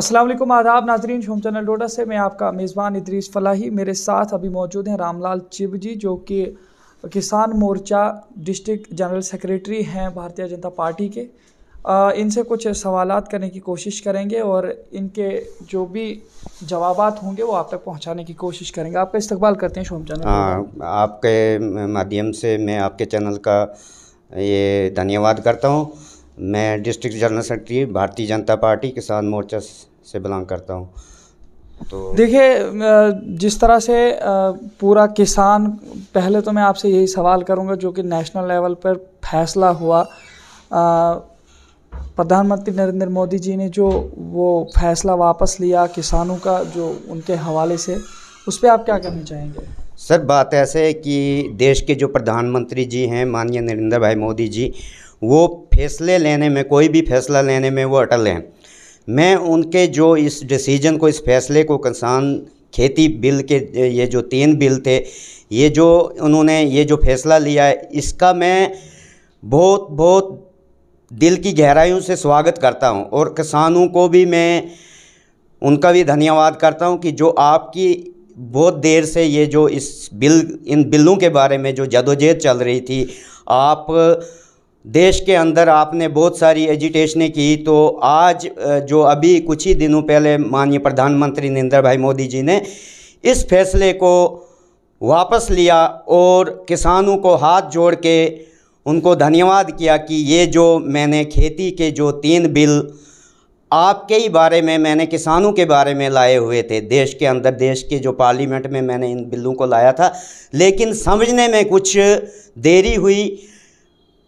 असलम आदाब नाजरीन शोम चैनल डोडा से मैं आपका मेज़बान इद्रीस फलाही मेरे साथ अभी मौजूद हैं रामलाल चिब जी जो कि किसान मोर्चा डिस्ट्रिक्ट जनरल सेक्रेटरी हैं भारतीय जनता पार्टी के आ, इनसे कुछ सवाल करने की कोशिश करेंगे और इनके जो भी जवाब होंगे वो आप तक पहुंचाने की कोशिश करेंगे आपका इस्तकबाल करते हैं शोम चैनल हाँ आपके माध्यम से मैं आपके चैनल का ये धन्यवाद करता हूँ मैं डिस्ट्रिक्ट जनरल सेक्रेटरी भारतीय जनता पार्टी किसान मोर्चा से बिलोंग करता हूँ तो देखिए जिस तरह से पूरा किसान पहले तो मैं आपसे यही सवाल करूँगा जो कि नेशनल लेवल पर फैसला हुआ प्रधानमंत्री नरेंद्र मोदी जी ने जो वो फैसला वापस लिया किसानों का जो उनके हवाले से उस पर आप क्या कहना चाहेंगे सर बात ऐसे है कि देश के जो प्रधानमंत्री जी हैं माननीय नरेंद्र भाई मोदी जी वो फैसले लेने में कोई भी फैसला लेने में वो अटल हैं मैं उनके जो इस डिसीजन को इस फैसले को किसान खेती बिल के ये जो तीन बिल थे ये जो उन्होंने ये जो फैसला लिया है इसका मैं बहुत बहुत दिल की गहराइयों से स्वागत करता हूं और किसानों को भी मैं उनका भी धन्यवाद करता हूं कि जो आपकी बहुत देर से ये जो इस बिल इन बिलों के बारे में जो जदोजहद चल रही थी आप देश के अंदर आपने बहुत सारी एजिटेशनें की तो आज जो अभी कुछ ही दिनों पहले माननीय प्रधानमंत्री नरेंद्र भाई मोदी जी ने इस फैसले को वापस लिया और किसानों को हाथ जोड़ के उनको धन्यवाद किया कि ये जो मैंने खेती के जो तीन बिल आपके ही बारे में मैंने किसानों के बारे में लाए हुए थे देश के अंदर देश के जो पार्लियामेंट में मैंने इन बिलों को लाया था लेकिन समझने में कुछ देरी हुई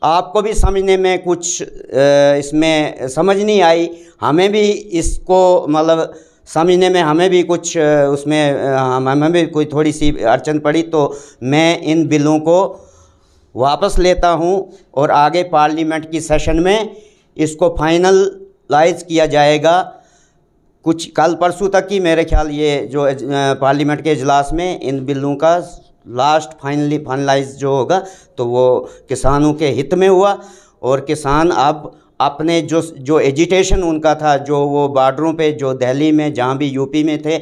आपको भी समझने में कुछ इसमें समझ नहीं आई हमें भी इसको मतलब समझने में हमें भी कुछ उसमें हमें भी कोई थोड़ी सी अड़चन पड़ी तो मैं इन बिलों को वापस लेता हूं और आगे पार्लियामेंट की सेशन में इसको फाइनलाइज किया जाएगा कुछ कल परसों तक ही मेरे ख्याल ये जो पार्लियामेंट के इजलास में इन बिलों का लास्ट फाइनली फाइनलाइज जो होगा तो वो किसानों के हित में हुआ और किसान अब अपने जो जो एजिटेशन उनका था जो वो बॉर्डरों पे जो दिल्ली में जहाँ भी यूपी में थे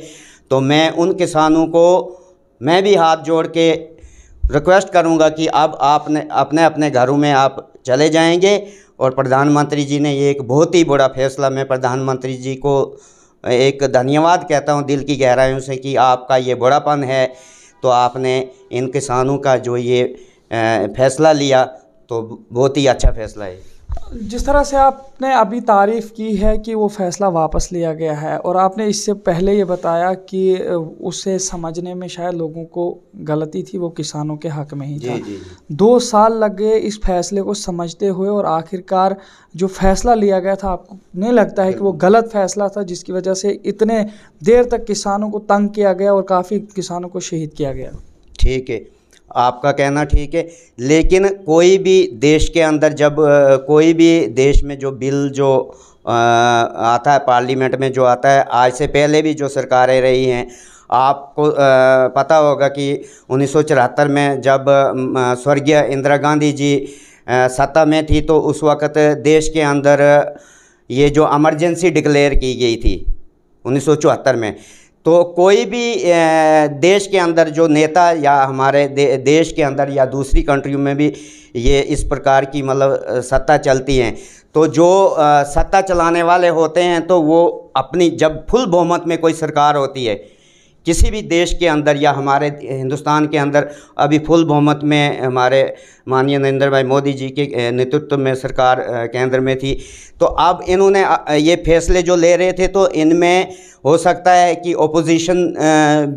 तो मैं उन किसानों को मैं भी हाथ जोड़ के रिक्वेस्ट करूँगा कि अब आपने अपने अपने घरों में आप चले जाएंगे और प्रधानमंत्री जी ने ये एक बहुत ही बड़ा फैसला मैं प्रधानमंत्री जी को एक धन्यवाद कहता हूँ दिल की गहराइयों से कि आपका ये बड़ापन है तो आपने इन किसानों का जो ये फैसला लिया तो बहुत ही अच्छा फैसला है जिस तरह से आपने अभी तारीफ़ की है कि वो फ़ैसला वापस लिया गया है और आपने इससे पहले ये बताया कि उसे समझने में शायद लोगों को गलती थी वो किसानों के हक़ में ही था जी, जी। दो साल लग गए इस फैसले को समझते हुए और आखिरकार जो फ़ैसला लिया गया था आपको नहीं लगता है कि वो गलत फ़ैसला था जिसकी वजह से इतने देर तक किसानों को तंग किया गया और काफ़ी किसानों को शहीद किया गया ठीक है आपका कहना ठीक है लेकिन कोई भी देश के अंदर जब कोई भी देश में जो बिल जो आता है पार्लियामेंट में जो आता है आज से पहले भी जो सरकारें रही हैं आपको पता होगा कि उन्नीस में जब स्वर्गीय इंदिरा गांधी जी सत्ता में थी तो उस वक़्त देश के अंदर ये जो एमरजेंसी डिक्लेयर की गई थी उन्नीस में तो कोई भी देश के अंदर जो नेता या हमारे देश के अंदर या दूसरी कंट्रियों में भी ये इस प्रकार की मतलब सत्ता चलती हैं तो जो सत्ता चलाने वाले होते हैं तो वो अपनी जब फुल बहुमत में कोई सरकार होती है किसी भी देश के अंदर या हमारे हिंदुस्तान के अंदर अभी फुल बहुमत में हमारे माननीय नरेंद्र भाई मोदी जी के नेतृत्व में सरकार केंद्र में थी तो अब इन्होंने ये फैसले जो ले रहे थे तो इनमें हो सकता है कि ओपोजिशन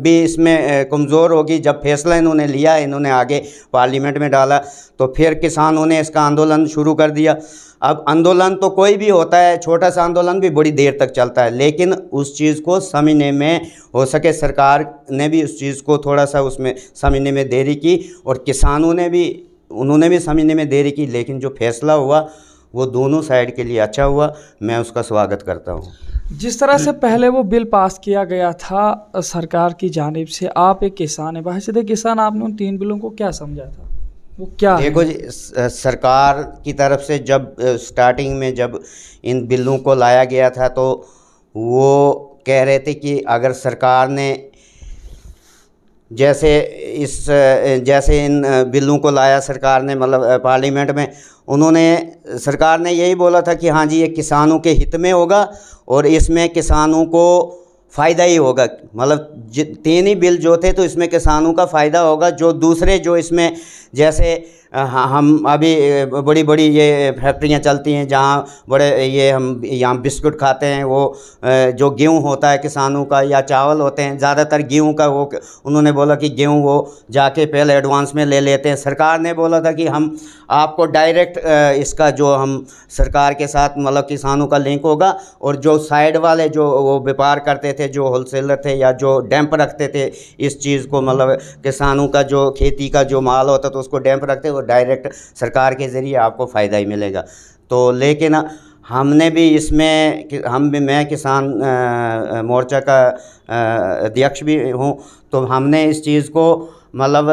भी इसमें कमज़ोर होगी जब फैसला इन्होंने लिया इन्होंने आगे पार्लियामेंट में डाला तो फिर किसानों ने इसका आंदोलन शुरू कर दिया अब आंदोलन तो कोई भी होता है छोटा सा आंदोलन भी बड़ी देर तक चलता है लेकिन उस चीज़ को समझने में हो सके सरकार ने भी उस चीज़ को थोड़ा सा उसमें समझने में देरी की और किसानों ने भी उन्होंने भी समझने में देरी की लेकिन जो फैसला हुआ वो दोनों साइड के लिए अच्छा हुआ मैं उसका स्वागत करता हूँ जिस तरह से पहले वो बिल पास किया गया था सरकार की जानब से आप एक किसान है बाहर सीधे किसान आपने उन तीन बिलों को क्या समझा था वो क्या देखो जी सरकार की तरफ से जब स्टार्टिंग में जब इन बिलों को लाया गया था तो वो कह रहे थे कि अगर सरकार ने जैसे इस जैसे इन बिलों को लाया सरकार ने मतलब पार्लियामेंट में उन्होंने सरकार ने यही बोला था कि हाँ जी ये किसानों के हित में होगा और इसमें किसानों को फ़ायदा ही होगा मतलब तीन ही बिल जो थे तो इसमें किसानों का फ़ायदा होगा जो दूसरे जो इसमें जैसे हम अभी बड़ी बड़ी ये फैक्ट्रियाँ चलती हैं जहाँ बड़े ये हम यहाँ बिस्कुट खाते हैं वो जो गेहूँ होता है किसानों का या चावल होते हैं ज़्यादातर गेहूँ का वो उन्होंने बोला कि गेहूँ वो जाके पहले एडवांस में ले लेते हैं सरकार ने बोला था कि हम आपको डायरेक्ट इसका जो हम सरकार के साथ मतलब किसानों का लिंक होगा और जो साइड वाले जो वो व्यापार करते थे जो होलसेलर थे या जो डैम्प रखते थे इस चीज़ को मतलब किसानों का जो खेती का जो माल होता तो उसको डैम्प रखते हैं वो डायरेक्ट सरकार के ज़रिए आपको फ़ायदा ही मिलेगा तो लेकिन हमने भी इसमें हम भी मैं किसान मोर्चा का अध्यक्ष भी हूँ तो हमने इस चीज़ को मतलब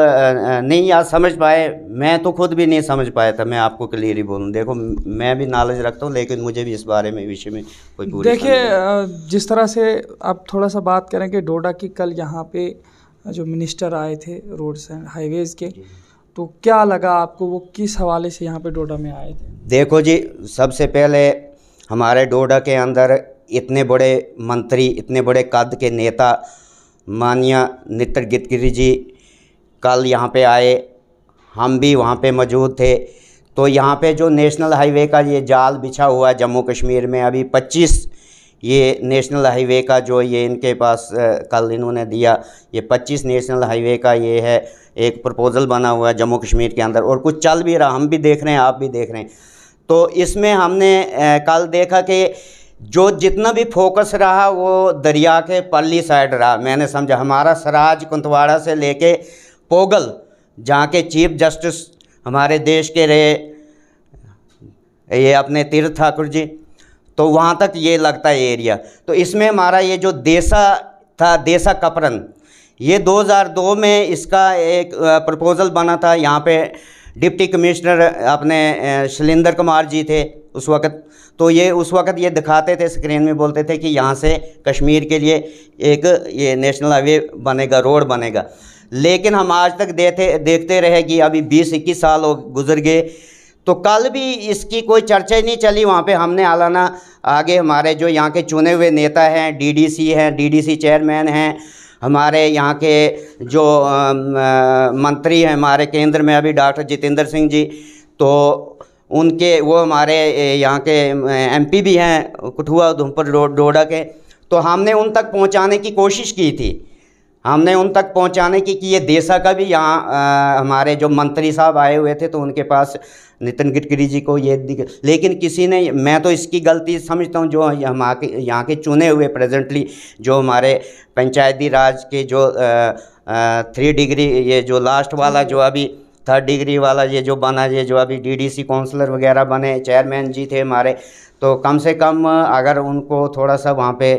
नहीं आज समझ पाए मैं तो खुद भी नहीं समझ पाया था मैं आपको क्लियर ही बोलूँ देखो मैं भी नॉलेज रखता हूँ लेकिन मुझे भी इस बारे में विषय में कोई पूरी देखिए जिस तरह से आप थोड़ा सा बात करें कि डोडा की कल यहाँ पे जो मिनिस्टर आए थे रोड्स एंड हाईवेज़ के तो क्या लगा आपको वो किस हवाले से यहाँ पे डोडा में आए थे देखो जी सबसे पहले हमारे डोडा के अंदर इतने बड़े मंत्री इतने बड़े कद के नेता मानिया नित्य गितगिरी जी कल यहाँ पे आए हम भी वहाँ पे मौजूद थे तो यहाँ पे जो नेशनल हाईवे का ये जाल बिछा हुआ है जम्मू कश्मीर में अभी ये नेशनल हाईवे का जो ये इनके पास कल इन्होंने दिया ये 25 नेशनल हाईवे का ये है एक प्रपोज़ल बना हुआ है जम्मू कश्मीर के अंदर और कुछ चल भी रहा हम भी देख रहे हैं आप भी देख रहे हैं तो इसमें हमने कल देखा कि जो जितना भी फोकस रहा वो दरिया के पल्ली साइड रहा मैंने समझा हमारा सराज कुंतवाड़ा से लेके पोगल जहाँ के चीफ जस्टिस हमारे देश के रहे ये अपने तीर्थ ठाकुर जी तो वहाँ तक ये लगता है एरिया तो इसमें हमारा ये जो देसा था देसा कपरन ये 2002 में इसका एक प्रपोज़ल बना था यहाँ पे डिप्टी कमिश्नर अपने शैलेंद्र कुमार जी थे उस वक़्त तो ये उस वक़्त ये दिखाते थे स्क्रीन में बोलते थे कि यहाँ से कश्मीर के लिए एक ये नेशनल हाईवे बनेगा रोड बनेगा लेकिन हम आज तक देते देखते रहे कि अभी बीस इक्कीस साल गुजर गए तो कल भी इसकी कोई चर्चा ही नहीं चली वहाँ पे हमने आलाना आगे हमारे जो यहाँ के चुने हुए नेता हैं डीडीसी हैं डीडीसी चेयरमैन हैं हमारे यहाँ के जो आ, मंत्री हैं हमारे केंद्र में अभी डॉक्टर जितेंद्र सिंह जी तो उनके वो हमारे यहाँ के एमपी भी हैं कठुआ उधमपुर डोडा के तो हमने उन तक पहुँचाने की कोशिश की थी हमने उन तक पहुंचाने की कि ये देशा का भी यहाँ हमारे जो मंत्री साहब आए हुए थे तो उनके पास नितिन गडकरी जी को ये लेकिन किसी ने मैं तो इसकी गलती समझता हूँ जो हम आके यहाँ के चुने हुए प्रेजेंटली जो हमारे पंचायती राज के जो थ्री डिग्री ये जो लास्ट वाला जो अभी थर्ड डिग्री वाला ये जो बना ये जो अभी डीडीसी काउंसलर वगैरह बने चेयरमैन जी थे हमारे तो कम से कम अगर उनको थोड़ा सा वहाँ पे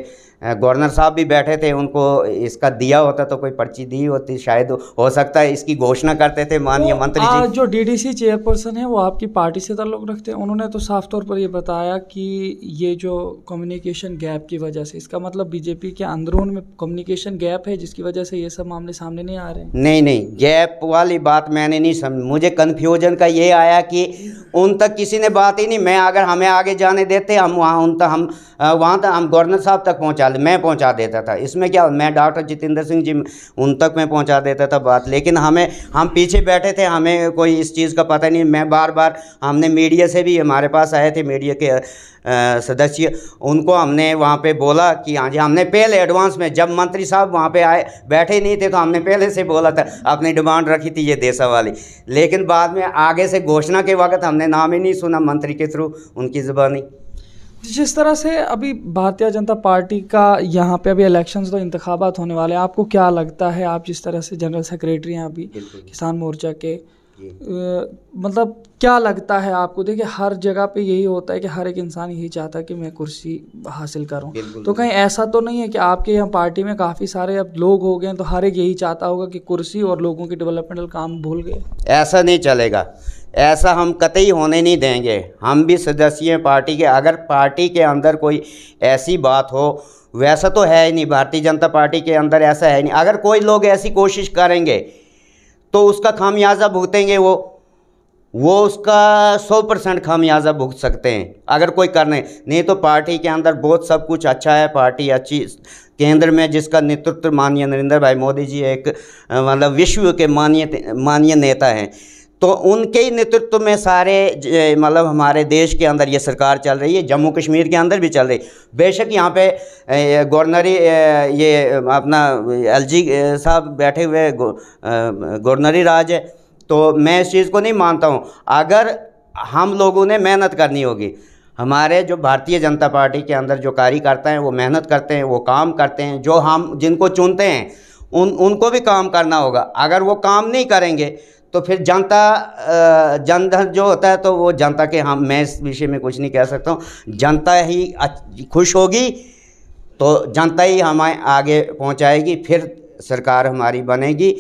गवर्नर साहब भी बैठे थे उनको इसका दिया होता तो कोई पर्ची दी होती शायद हो सकता है इसकी घोषणा करते थे माननीय मंत्री जी जो डीडीसी चेयरपर्सन है वो आपकी पार्टी से ताल्लुक रखते हैं उन्होंने तो साफ तौर पर ये बताया कि ये जो कम्युनिकेशन गैप की वजह से इसका मतलब बीजेपी के अंदरून में कम्युनिकेशन गैप है जिसकी वजह से ये सब मामले सामने नहीं आ रहे नहीं नहीं गैप वाली बात मैंने नहीं समझ मुझे कन्फ्यूजन का ये आया कि उन तक किसी ने बात ही नहीं मैं अगर हमें आगे जाने देते हम वहाँ उन तक हम वहाँ तक हम गवर्नर साहब तक पहुँचा ख्याल मैं पहुंचा देता था इसमें क्या मैं डॉक्टर जितेंद्र सिंह जी उन तक मैं पहुंचा देता था बात लेकिन हमें हम पीछे बैठे थे हमें कोई इस चीज़ का पता नहीं मैं बार बार हमने मीडिया से भी हमारे पास आए थे मीडिया के सदस्य उनको हमने वहाँ पे बोला कि हाँ जी हमने पहले एडवांस में जब मंत्री साहब वहाँ पे आए बैठे नहीं थे तो हमने पहले से बोला था अपनी डिमांड रखी थी ये देसा वाली लेकिन बाद में आगे से घोषणा के वक्त हमने नाम ही नहीं सुना मंत्री के थ्रू उनकी ज़बानी जिस तरह से अभी भारतीय जनता पार्टी का यहाँ पे अभी इलेक्शंस तो इंतबात होने वाले हैं आपको क्या लगता है आप जिस तरह से जनरल सेक्रेटरी हैं अभी किसान मोर्चा के मतलब क्या लगता है आपको देखिए हर जगह पे यही होता है कि हर एक इंसान यही चाहता है कि मैं कुर्सी हासिल करूं तो कहीं ऐसा तो नहीं है कि आपके यहाँ पार्टी में काफ़ी सारे अब लोग हो गए तो हर एक यही चाहता होगा कि कुर्सी और लोगों के डेवलपमेंटल काम भूल गए ऐसा नहीं चलेगा ऐसा हम कतई होने नहीं देंगे हम भी सदस्य हैं पार्टी के अगर पार्टी के अंदर कोई ऐसी बात हो वैसा तो है ही नहीं भारतीय जनता पार्टी के अंदर ऐसा है नहीं अगर कोई लोग ऐसी कोशिश करेंगे तो उसका खामियाजा भुगतेंगे वो वो उसका सौ परसेंट खामियाजा भुगत सकते हैं अगर कोई करने नहीं तो पार्टी के अंदर बहुत सब कुछ अच्छा है पार्टी अच्छी केंद्र में जिसका नेतृत्व माननीय नरेंद्र भाई मोदी जी एक मतलब विश्व के माननीय माननीय नेता हैं तो उनके ही नेतृत्व में सारे मतलब हमारे देश के अंदर ये सरकार चल रही है जम्मू कश्मीर के अंदर भी चल रही है बेशक यहाँ पे गवर्नरी ये अपना एलजी साहब बैठे हुए गवर्नरी राज है तो मैं इस चीज़ को नहीं मानता हूँ अगर हम लोगों ने मेहनत करनी होगी हमारे जो भारतीय जनता पार्टी के अंदर जो कार्यकर्ता हैं वो मेहनत करते हैं वो काम करते हैं जो हम जिनको चुनते हैं उन उनको भी काम करना होगा अगर वो काम नहीं करेंगे तो फिर जनता जनधन जो होता है तो वो जनता के हाँ मैं इस विषय में कुछ नहीं कह सकता हूँ जनता ही खुश होगी तो जनता ही हमें आगे पहुँचाएगी फिर सरकार हमारी बनेगी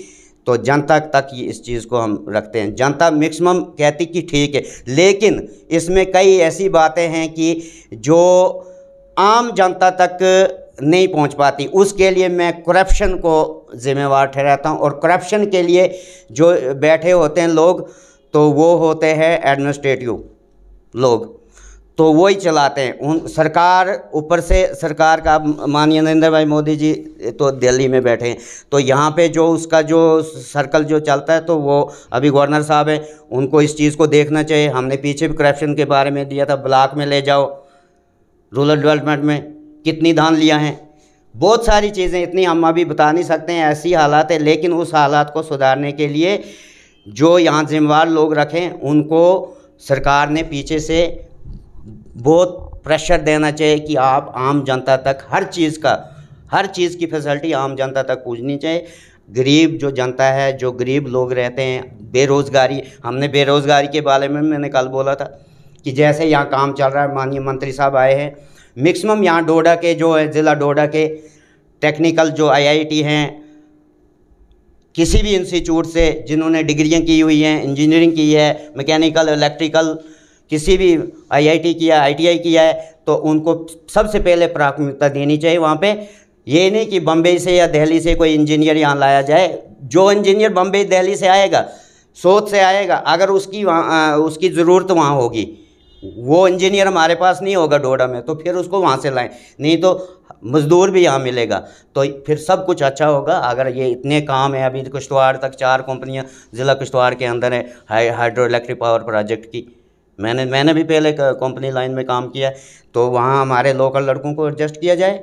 तो जनता तक ये इस चीज़ को हम रखते हैं जनता मैक्सिमम कहती कि ठीक है लेकिन इसमें कई ऐसी बातें हैं कि जो आम जनता तक नहीं पहुंच पाती उसके लिए मैं करप्शन को ज़िम्मेवार ठहराता हूं और करप्शन के लिए जो बैठे होते हैं लोग तो वो होते हैं एडमिनिस्ट्रेटिव लोग तो वो ही चलाते हैं उन सरकार ऊपर से सरकार का माननीय नरेंद्र भाई मोदी जी तो दिल्ली में बैठे हैं तो यहाँ पे जो उसका जो सर्कल जो चलता है तो वो अभी गवर्नर साहब हैं उनको इस चीज़ को देखना चाहिए हमने पीछे भी करप्शन के बारे में दिया था ब्लॉक में ले जाओ रूरल डेवलपमेंट में कितनी धान लिया है बहुत सारी चीज़ें इतनी हम अभी बता नहीं सकते हैं ऐसी हालात है लेकिन उस हालात को सुधारने के लिए जो यहाँ जिम्मेवार लोग रखें उनको सरकार ने पीछे से बहुत प्रेशर देना चाहिए कि आप आम जनता तक हर चीज़ का हर चीज़ की फैसिलिटी आम जनता तक पूछनी चाहिए गरीब जो जनता है जो गरीब लोग रहते हैं बेरोज़गारी हमने बेरोज़गारी के बारे में मैंने कल बोला था कि जैसे यहाँ काम चल रहा है माननीय मंत्री साहब आए हैं मैक्सिमम यहाँ डोडा के जो है ज़िला डोडा के टेक्निकल जो आईआईटी हैं किसी भी इंस्टीट्यूट से जिन्होंने डिग्रियाँ की हुई हैं इंजीनियरिंग की है मैकेनिकल इलेक्ट्रिकल किसी भी आईआईटी किया आईटीआई किया है तो उनको सबसे पहले प्राथमिकता देनी चाहिए वहाँ पे ये नहीं कि बम्बई से या दिल्ली से कोई इंजीनियर यहाँ लाया जाए जो इंजीनियर बम्बई दिल्ली से आएगा सोच से आएगा अगर उसकी वहाँ उसकी ज़रूरत वहाँ होगी वो इंजीनियर हमारे पास नहीं होगा डोडा में तो फिर उसको वहाँ से लाएं नहीं तो मज़दूर भी यहाँ मिलेगा तो फिर सब कुछ अच्छा होगा अगर ये इतने काम है अभी किश्तवाड़ तक चार कंपनियाँ ज़िला किश्तवाड़ के अंदर है हाइड्रो इलेक्ट्रिक पावर प्रोजेक्ट की मैंने मैंने भी पहले कंपनी लाइन में काम किया तो वहाँ हमारे लोकल लड़कों को एडजस्ट किया जाए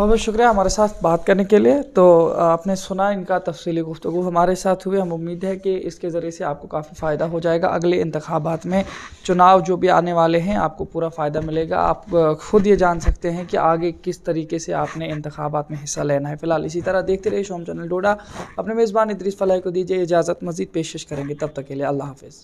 बहुत बहुत शुक्रिया हमारे साथ बात करने के लिए तो आपने सुना इनका तफसली गुफ्तु हमारे साथ हुई हम उम्मीद है कि इसके ज़रिए से आपको काफ़ी फ़ायदा हो जाएगा अगले इंतबात में चुनाव जो भी आने वाले हैं आपको पूरा फ़ायदा मिलेगा आप खुद ये जान सकते हैं कि आगे किस तरीके से आपने इंतबात में हिस्सा लेना है फिलहाल इसी तरह देखते रहिए शोम चैनल डोडा अपने मेज़बान इद्रिस फलाई को दीजिए इजाज़त मजीद पेशकश करेंगे तब तक के लिए अल्लाह हाफिज़